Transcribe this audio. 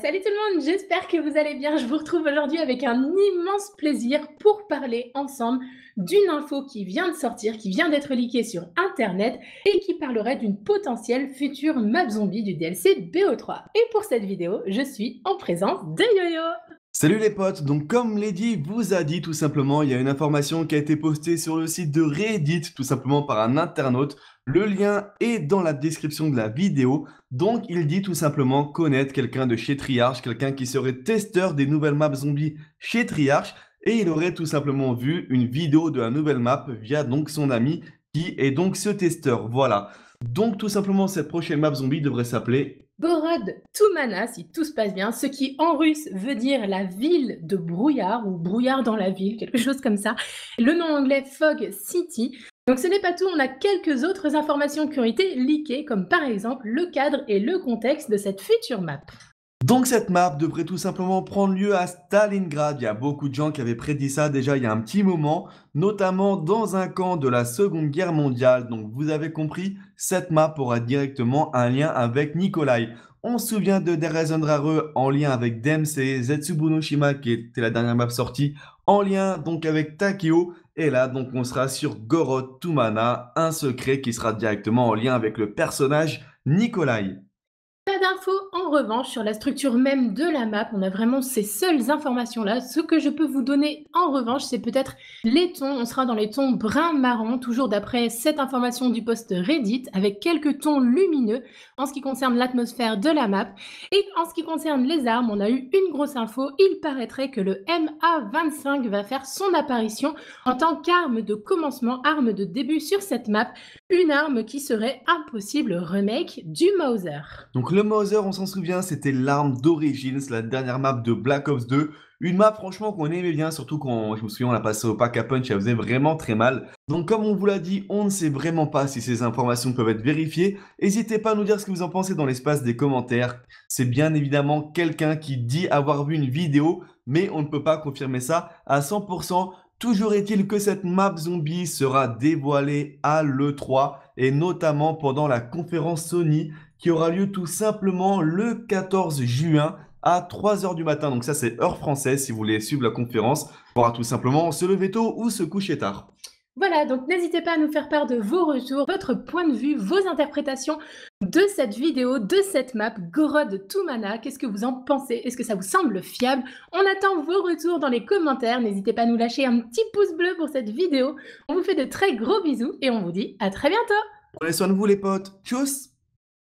Salut tout le monde, j'espère que vous allez bien. Je vous retrouve aujourd'hui avec un immense plaisir pour parler ensemble d'une info qui vient de sortir, qui vient d'être liquée sur Internet et qui parlerait d'une potentielle future map zombie du DLC BO3. Et pour cette vidéo, je suis en présence de Yoyo Salut les potes, donc comme Lady vous a dit tout simplement, il y a une information qui a été postée sur le site de Reddit tout simplement par un internaute. Le lien est dans la description de la vidéo. Donc il dit tout simplement connaître quelqu'un de chez Triarch, quelqu'un qui serait testeur des nouvelles maps zombies chez Triarch. Et il aurait tout simplement vu une vidéo de la nouvelle map via donc son ami qui est donc ce testeur. Voilà. Donc tout simplement, cette prochaine map zombie devrait s'appeler Borod Tumana, si tout se passe bien, ce qui en russe veut dire la ville de brouillard ou brouillard dans la ville, quelque chose comme ça. Le nom anglais Fog City. Donc ce n'est pas tout, on a quelques autres informations qui ont été leakées, comme par exemple le cadre et le contexte de cette future map. Donc cette map devrait tout simplement prendre lieu à Stalingrad. Il y a beaucoup de gens qui avaient prédit ça déjà il y a un petit moment, notamment dans un camp de la Seconde Guerre mondiale. Donc vous avez compris, cette map aura directement un lien avec Nikolai. On se souvient de Rare en lien avec Dems et Zetsubunoshima qui était la dernière map sortie en lien donc avec Takeo. Et là donc on sera sur Gorot Tumana, un secret qui sera directement en lien avec le personnage Nikolai. Pas d'infos en revanche sur la structure même de la map, on a vraiment ces seules informations là. Ce que je peux vous donner en revanche, c'est peut-être les tons, on sera dans les tons brun marron, toujours d'après cette information du post Reddit, avec quelques tons lumineux en ce qui concerne l'atmosphère de la map. Et en ce qui concerne les armes, on a eu une grosse info, il paraîtrait que le MA25 va faire son apparition en tant qu'arme de commencement, arme de début sur cette map, une arme qui serait impossible remake du Mauser. Donc le Mother, on s'en souvient, c'était l'arme d'Origins, la dernière map de Black Ops 2. Une map franchement qu'on aimait bien, surtout quand je me souviens on l'a passé au pack à punch, elle faisait vraiment très mal. Donc comme on vous l'a dit, on ne sait vraiment pas si ces informations peuvent être vérifiées. N'hésitez pas à nous dire ce que vous en pensez dans l'espace des commentaires. C'est bien évidemment quelqu'un qui dit avoir vu une vidéo, mais on ne peut pas confirmer ça à 100%. Toujours est-il que cette map zombie sera dévoilée à l'E3 et notamment pendant la conférence Sony qui aura lieu tout simplement le 14 juin à 3h du matin. Donc ça c'est heure française si vous voulez suivre la conférence. On pourra tout simplement se lever tôt ou se coucher tard. Voilà, donc n'hésitez pas à nous faire part de vos retours, votre point de vue, vos interprétations de cette vidéo, de cette map Gorod Toumana. Qu'est-ce que vous en pensez Est-ce que ça vous semble fiable On attend vos retours dans les commentaires. N'hésitez pas à nous lâcher un petit pouce bleu pour cette vidéo. On vous fait de très gros bisous et on vous dit à très bientôt. Prenez soin de vous les potes. Tchuss